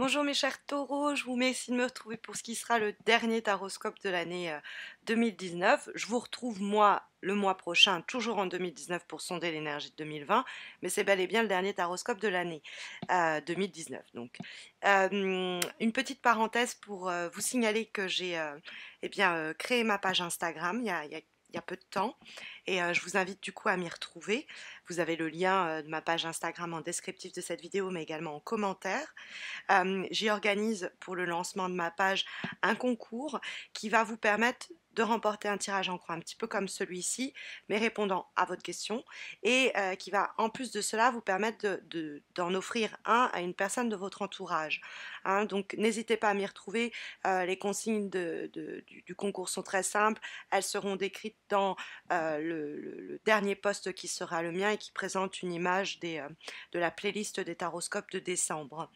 Bonjour mes chers taureaux, je vous remercie de me retrouver pour ce qui sera le dernier taroscope de l'année 2019. Euh, je vous retrouve moi le mois prochain, toujours en 2019 pour sonder l'énergie de 2020, mais c'est bel et bien le dernier taroscope de l'année 2019. Euh, donc, euh, une petite parenthèse pour vous signaler que j'ai et eh bien créé ma page Instagram il il y a peu de temps. Et euh, je vous invite du coup à m'y retrouver. Vous avez le lien euh, de ma page Instagram en descriptif de cette vidéo, mais également en commentaire. Euh, j'y organise pour le lancement de ma page un concours qui va vous permettre de remporter un tirage en croix un petit peu comme celui-ci, mais répondant à votre question, et euh, qui va en plus de cela vous permettre d'en de, offrir un à une personne de votre entourage. Hein. donc n'hésitez pas à m'y retrouver, euh, les consignes du, concours sont très simples, elles seront décrites dans euh, le, dernier poste qui sera le mien et qui présente une image des, de la playlist des taroscopes de décembre.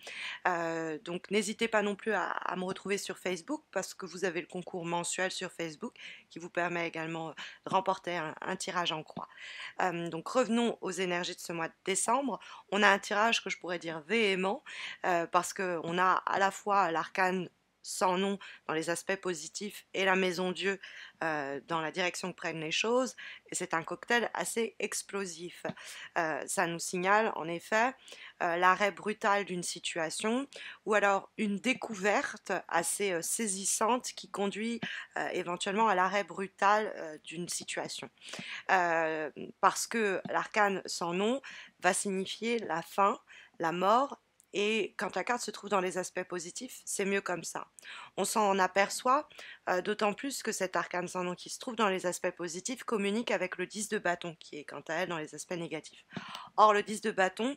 donc n'hésitez pas non plus à me retrouver sur Facebook parce que vous avez le concours mensuel sur Facebook qui vous permet également de euh, remporter un, tirage en croix. Euh, donc revenons aux énergies de ce mois de décembre. On a un tirage que je pourrais dire véhément euh, parce qu'on a à la fois l'arcane sans nom dans les aspects positifs et la maison Dieu dans la direction que prennent les choses. Et c'est un cocktail assez explosif. ça nous signale en effet euh, l'arrêt brutal d'une situation, ou alors une découverte assez euh, saisissante qui conduit euh, éventuellement à l'arrêt brutal d'une situation. parce que l'arcane sans nom va signifier la fin, la mort et quand la carte se trouve dans les aspects positifs, c'est mieux comme ça. On s'en aperçoit, d'autant plus que cet arcane sans nom qui se trouve dans les aspects positifs communique avec le 10 de bâton, qui est quant à elle dans les aspects négatifs. Or, le 10 de bâton,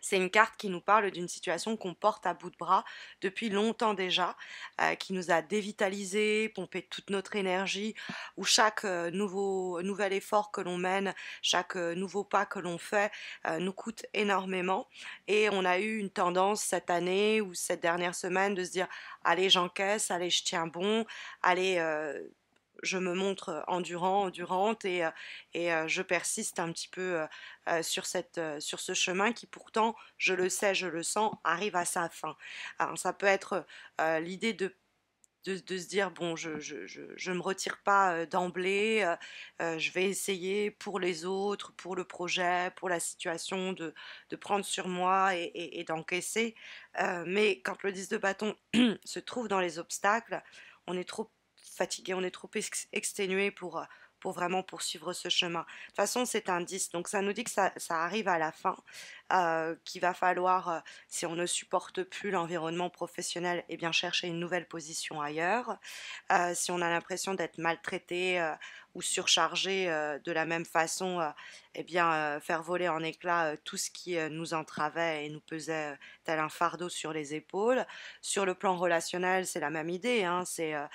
c'est une carte qui nous parle d'une situation qu'on porte à bout de bras depuis longtemps déjà, euh, qui nous a dévitalisé, pompé toute notre énergie, où chaque euh, nouveau, nouvel effort que l'on mène, chaque euh, nouveau pas que l'on fait nous coûte énormément. Et on a eu une tendance cette année ou cette dernière semaine de se dire allez j'encaisse, allez je tiens bon, allez je me montre endurant, endurante et, et je persiste un petit peu sur, cette, sur ce chemin qui pourtant, je le sais, je le sens, arrive à sa fin. Alors, ça peut être l'idée de de, se dire bon je ne me retire pas d'emblée je vais essayer pour les autres pour le projet pour la situation de, prendre sur moi et, d'encaisser mais quand le 10 de bâton se trouve dans les obstacles on est trop fatigué, on est trop exténué pour, euh, pour vraiment poursuivre ce chemin. De toute façon, c'est un 10, donc ça nous dit que ça arrive à la fin. Euh, qu'il va falloir, euh, si on ne supporte plus l'environnement professionnel, et eh bien chercher une nouvelle position ailleurs. Euh, si on a l'impression d'être maltraité ou surchargé de la même façon, eh bien faire voler en éclats tout ce qui nous entravait et nous pesait tel un fardeau sur les épaules. Sur le plan relationnel, c'est la même idée. Hein, c'est un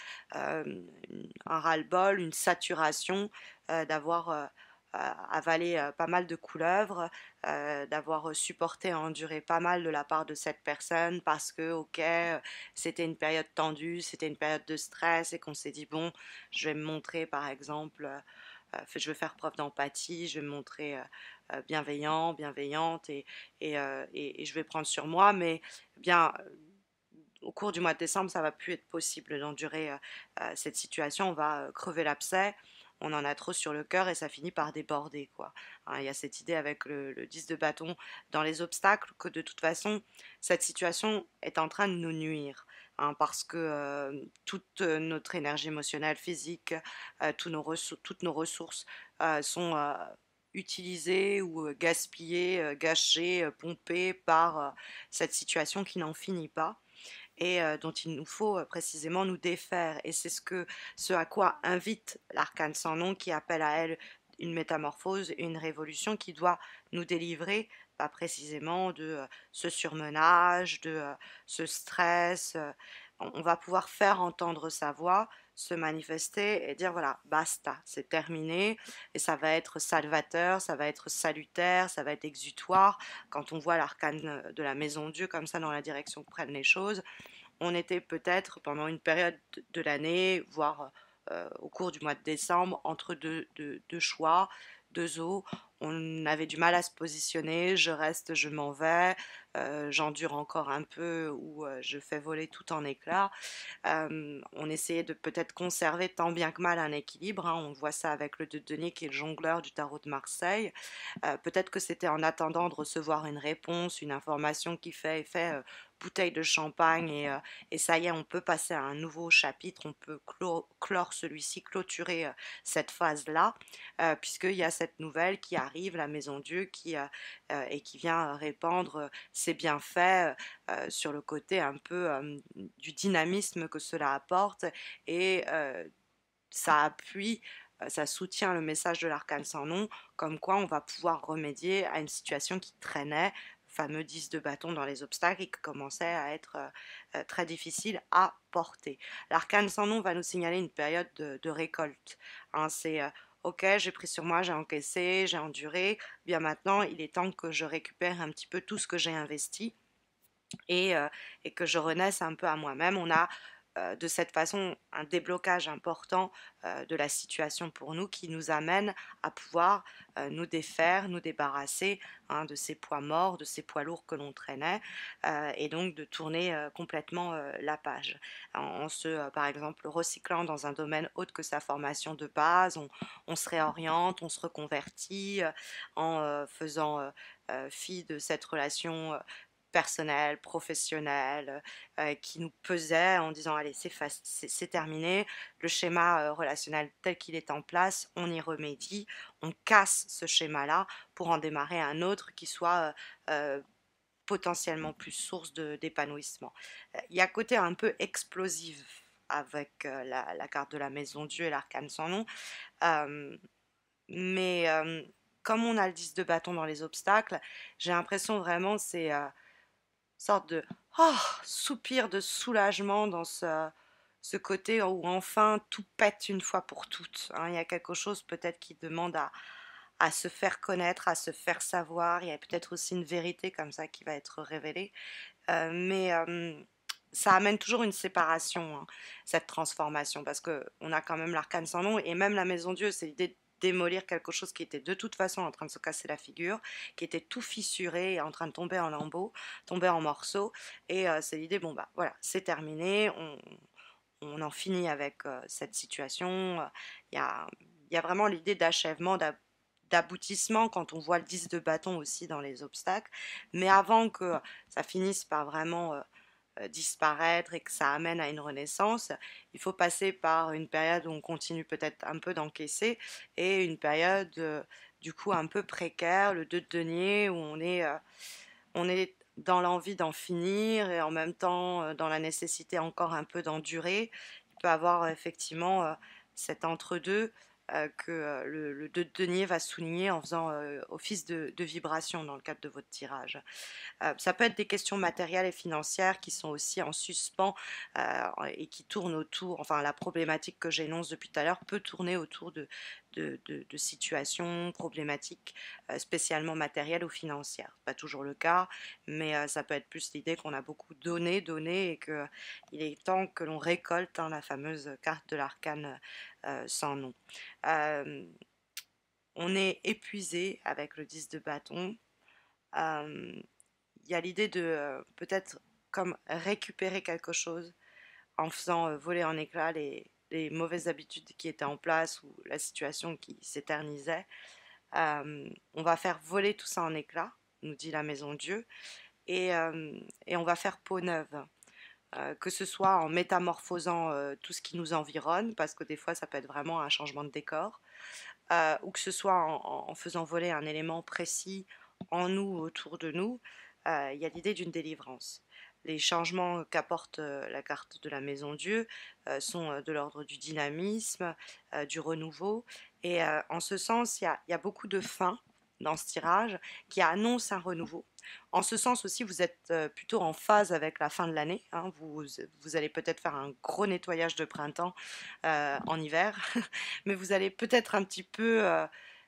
ras-le-bol, une saturation d'avoir euh, avalé euh, pas mal de couleuvres, euh, d'avoir supporté enduré pas mal de la part de cette personne parce que, ok, c'était une période tendue, c'était une période de stress et qu'on s'est dit, bon, je vais me montrer par exemple je vais faire preuve d'empathie, je vais me montrer bienveillant, bienveillante et, je vais prendre sur moi. Mais eh bien, au cours du mois de décembre, ça va plus être possible d'endurer cette situation. On va crever l'abcès on en a trop sur le cœur et ça finit par déborder, quoi. Hein, il y a cette idée avec le, le 10 de bâton dans les obstacles que de toute façon, cette situation est en train de nous nuire. Hein, parce que euh, toute euh, notre énergie émotionnelle, physique, euh, toutes nos ressources sont utilisées ou gaspillées, gâchées, pompées par cette situation qui n'en finit pas et euh, dont il nous faut euh, précisément nous défaire. Et c'est ce, à quoi invite l'arcane sans nom qui appelle à elle une métamorphose, une révolution qui doit nous délivrer pas bah, précisément de euh, ce surmenage, de ce stress. on va pouvoir faire entendre sa voix se manifester et dire voilà, basta, c'est terminé et ça va être salvateur, ça va être salutaire, ça va être exutoire. Quand on voit l'arcane de la maison Dieu comme ça dans la direction que prennent les choses, on était peut-être pendant une période de l'année, voire euh, au cours du mois de décembre, entre deux choix deux on avait du mal à se positionner, je reste, je m'en vais, euh, j'endure encore un peu ou euh, je fais voler tout en éclats. Euh, on essayait de peut-être conserver tant bien que mal un équilibre, hein. on voit ça avec le de Denis qui est le jongleur du tarot de Marseille. peut-être que c'était en attendant de recevoir une réponse, une information qui fait effet bouteille de champagne euh, et, ça y est, on peut passer à un nouveau chapitre, on peut clore, celui-ci, clôturer euh, cette phase-là, euh, puisqu'il y a cette nouvelle qui arrive, la Maison Dieu, qui, et qui vient répandre ses bienfaits sur le côté un peu du dynamisme que cela apporte et ça appuie ça soutient le message de l'arcane sans nom, comme quoi on va pouvoir remédier à une situation qui traînait fameux 10 de bâton dans les obstacles et qui commençait à être euh, euh, très difficile à porter. L'arcane sans nom va nous signaler une période de, récolte. Hein. c'est euh, Ok, j'ai pris sur moi, j'ai encaissé, j'ai enduré. Bien maintenant, il est temps que je récupère un petit peu tout ce que j'ai investi et, et, que je renaisse un peu à moi-même. On a euh, de cette façon un déblocage important euh, de la situation pour nous qui nous amène à pouvoir euh, nous défaire, nous débarrasser hein, de ces poids morts, de ces poids lourds que l'on traînait et donc de tourner complètement la page. En, se, par exemple, recyclant dans un domaine autre que sa formation de base, on, se réoriente, on se reconvertit en faisant... fi de cette relation personnel, professionnel, euh, euh, qui nous pesait en disant allez c'est c'est terminé, le schéma euh, relationnel tel qu'il est en place, on y remédie, on casse ce schéma-là pour en démarrer un autre qui soit potentiellement plus source d'épanouissement. Il y a côté un peu explosif avec la, la, carte de la maison Dieu et l'arcane sans nom, mais comme on a le 10 de bâton dans les obstacles, j'ai l'impression vraiment c'est sorte de oh, soupir de soulagement dans ce, côté où enfin tout pète une fois pour toutes. Hein. Il y a quelque chose peut-être qui demande à, à se faire connaître, à se faire savoir. Il y a peut-être aussi une vérité comme ça qui va être révélée. Euh, mais euh, ça amène toujours une séparation, hein, cette transformation, parce qu'on a quand même l'arcane sans nom et même la maison Dieu, c'est l'idée de démolir quelque chose qui était de toute façon en train de se casser la figure, qui était tout fissuré, en train de tomber en lambeaux, tomber en morceaux. Et euh, c'est l'idée, bon bah voilà, c'est terminé, on, en finit avec euh, cette situation. Il y a, vraiment l'idée d'achèvement, d'aboutissement quand on voit le 10 de bâton aussi dans les obstacles. Mais avant que ça finisse par vraiment... Euh, euh, disparaître et que ça amène à une renaissance, il faut passer par une période où on continue peut-être un peu d'encaisser et une période euh, du coup un peu précaire, le 2 de denier, où on est, euh, on est dans l'envie d'en finir et en même temps dans la nécessité encore un peu d'endurer. Il peut avoir effectivement cet entre-deux euh, que euh, le, le de denier va souligner en faisant euh, office de, de, vibration dans le cadre de votre tirage. ça peut être des questions matérielles et financières qui sont aussi en suspens et qui tournent autour, enfin la problématique que j'énonce depuis tout à l'heure peut tourner autour de, de, situations problématiques euh, spécialement matérielles ou financières. Pas toujours le cas, mais euh, ça peut être plus l'idée qu'on a beaucoup donné, donné, et que euh, il est temps que l'on récolte hein, la fameuse carte de l'arcane sans nom. on est épuisé avec le 10 de bâton. Il y a l'idée de peut-être comme récupérer quelque chose en faisant voler en éclats les, les mauvaises habitudes qui étaient en place ou la situation qui s'éternisait. Euh, on va faire voler tout ça en éclats, nous dit la maison Dieu, et, euh, on va faire peau neuve. Euh, que ce soit en métamorphosant tout ce qui nous environne, parce que des fois ça peut être vraiment un changement de décor, ou que ce soit en, en, faisant voler un élément précis en nous, autour de nous, il y a l'idée d'une délivrance les changements qu'apporte la carte de la Maison Dieu sont de l'ordre du dynamisme, du renouveau. Et en ce sens, il y, a, beaucoup de fin dans ce tirage qui annonce un renouveau. En ce sens aussi, vous êtes plutôt en phase avec la fin de l'année. Hein, vous, vous, allez peut-être faire un gros nettoyage de printemps en hiver, mais vous allez peut-être un petit peu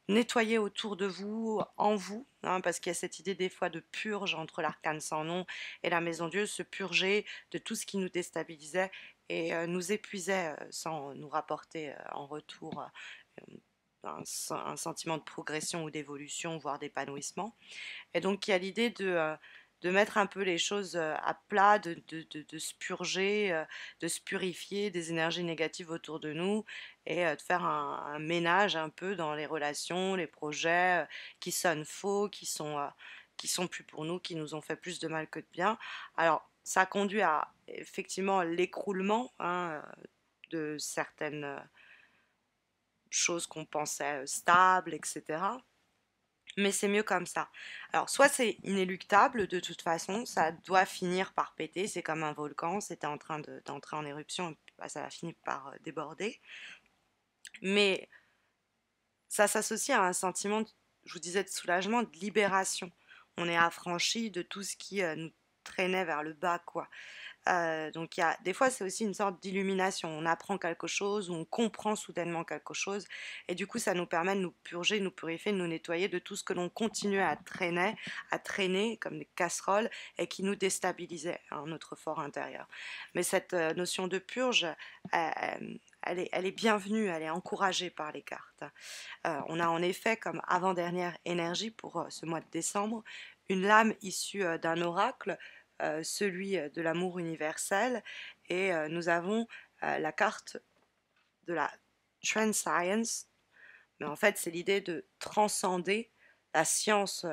nettoyer autour de vous, en vous, hein, parce qu'il y a cette idée des fois de purge entre l'arcane sans nom et la maison Dieu, se purger de tout ce qui nous déstabilisait et euh, nous épuisait euh, sans nous rapporter euh, en retour un, un, sentiment de progression ou d'évolution, voire d'épanouissement. Et donc il y a l'idée de de mettre un peu les choses à plat, de, de, de, se purger, de se purifier des énergies négatives autour de nous et de faire un, ménage un peu dans les relations, les projets qui sonnent faux, qui sont, qui sont plus pour nous, qui nous ont fait plus de mal que de bien. Alors, ça conduit à effectivement l'écroulement hein, de certaines choses qu'on pensait stables, etc mais c'est mieux comme ça. Alors, soit c'est inéluctable, de toute façon, ça doit finir par péter, c'est comme un volcan, c'était en train d'entrer en éruption, bah, ça va finir par euh, déborder. Mais ça s'associe à un sentiment, je vous disais, de soulagement, de libération. On est affranchi de tout ce qui euh, nous traînait vers le bas, quoi. Euh, donc il y a, des fois c'est aussi une sorte d'illumination. On apprend quelque chose, on comprend soudainement quelque chose, et du coup ça nous permet de nous purger, de nous purifier, de nous nettoyer de tout ce que l'on continuait à traîner, à traîner comme des casseroles et qui nous déstabilisait en hein, notre fort intérieur. Mais cette euh, notion de purge, euh, elle est, bienvenue, elle est encouragée par les cartes. on a en effet comme avant-dernière énergie pour ce mois de décembre une lame issue d'un oracle euh, celui euh, de l'amour universel, et euh, nous avons la carte de la science mais en fait c'est l'idée de transcender la science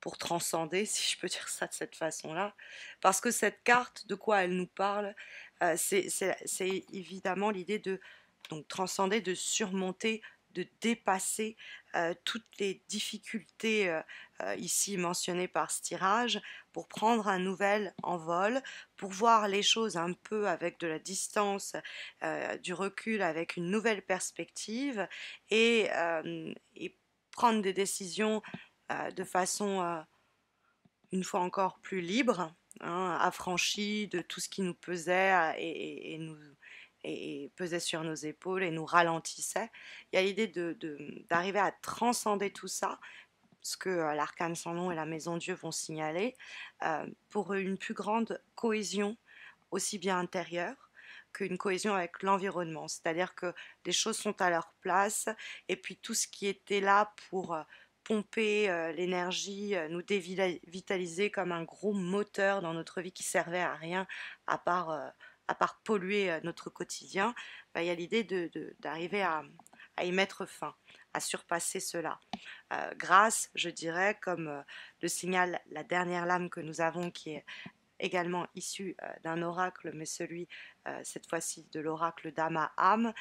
pour transcender, si je peux dire ça de cette façon-là, parce que cette carte, de quoi elle nous parle, c'est évidemment l'idée de donc transcender, de surmonter, de dépasser toutes les difficultés euh, ici mentionné par ce tirage pour prendre un nouvel envol, pour voir les choses un peu avec de la distance, euh, du recul, avec une nouvelle perspective et, euh, prendre des décisions de façon une fois encore plus libre, hein, affranchie de tout ce qui nous pesait et, nous et, pesait sur nos épaules et nous ralentissait. Il y a l'idée d'arriver à transcender tout ça ce que l'Arcane sans nom et la Maison Dieu vont signaler, pour une plus grande cohésion, aussi bien intérieure qu'une cohésion avec l'environnement. C'est-à-dire que les choses sont à leur place et puis tout ce qui était là pour pomper l'énergie, nous dévitaliser comme un gros moteur dans notre vie qui servait à rien à part, à part polluer notre quotidien, bah, il y a l'idée d'arriver à y mettre fin à surpasser cela. Euh, grâce, je dirais, comme euh, le signale la dernière lame que nous avons qui est également issue euh, d'un oracle, mais celui cette fois-ci de l'oracle d'Ama Am,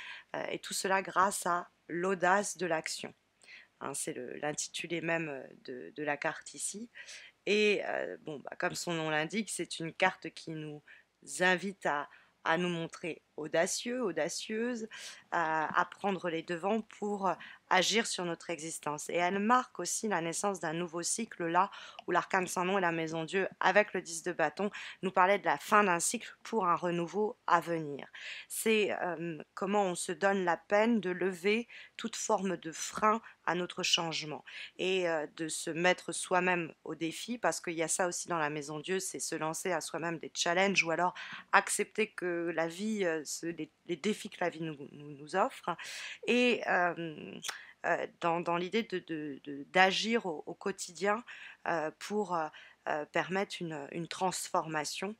et tout cela grâce à l'audace de l'action. Hein, c'est l'intitulé même de, la carte ici. Et bon, bah, comme son nom l'indique, c'est une carte qui nous invite à nous montrer audacieux, audacieuse à, prendre les devants pour euh, agir sur notre existence. Et elle marque aussi la naissance d'un nouveau cycle là où l'arcane sans nom et la maison Dieu avec le 10 de bâton nous parlait de la fin d'un cycle pour un renouveau à venir. C'est euh, comment on se donne la peine de lever toute forme de frein à notre changement et euh, de se mettre soi-même au défi parce qu'il y a ça aussi dans la maison Dieu, c'est se lancer à soi-même des challenges ou alors accepter que la vie les, défis que la vie nous, offre. Et euh, euh, dans, l'idée d'agir de, de, au, quotidien euh, pour permettre une, une transformation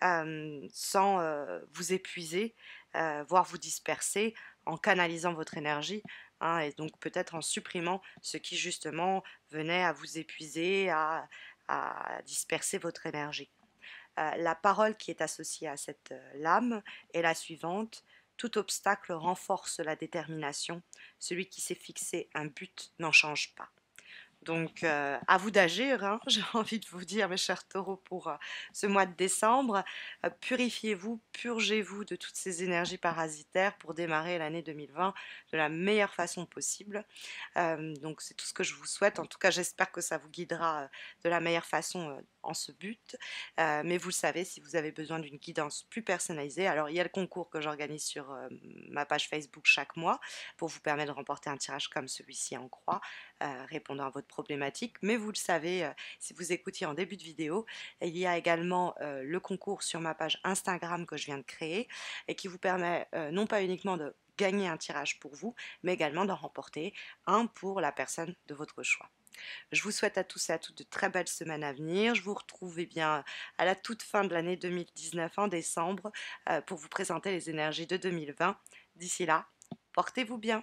sans vous épuiser, voire vous disperser en canalisant votre énergie hein, et donc peut-être en supprimant ce qui justement venait à vous épuiser, à, à disperser votre énergie. Euh, la parole qui est associée à cette euh, lame est la suivante. Tout obstacle renforce la détermination. Celui qui s'est fixé un but n'en change pas. Donc, euh, à vous d'agir, hein, j'ai envie de vous dire, mes chers taureaux, pour euh, ce mois de décembre. Euh, purifiez-vous, purgez-vous de toutes ces énergies parasitaires pour démarrer l'année 2020 de la meilleure façon possible. donc, c'est tout ce que je vous souhaite. En tout cas, j'espère que ça vous guidera de la meilleure façon en ce but. mais vous le savez, si vous avez besoin d'une guidance plus personnalisée, alors il y a le concours que j'organise sur ma page Facebook chaque mois pour vous permettre de remporter un tirage comme celui-ci en croix, répondant à votre problématique. Mais vous le savez, euh, si vous écoutiez en début de vidéo, il y a également euh, le concours sur ma page Instagram que je viens de créer et qui vous permet euh, non pas uniquement de gagner un tirage pour vous, mais également d'en remporter un pour la personne de votre choix. Je vous souhaite à tous et à toutes de très belles semaines à venir. Je vous retrouve eh bien, à la toute fin de l'année 2019, en décembre, pour vous présenter les énergies de 2020. D'ici là, portez-vous bien.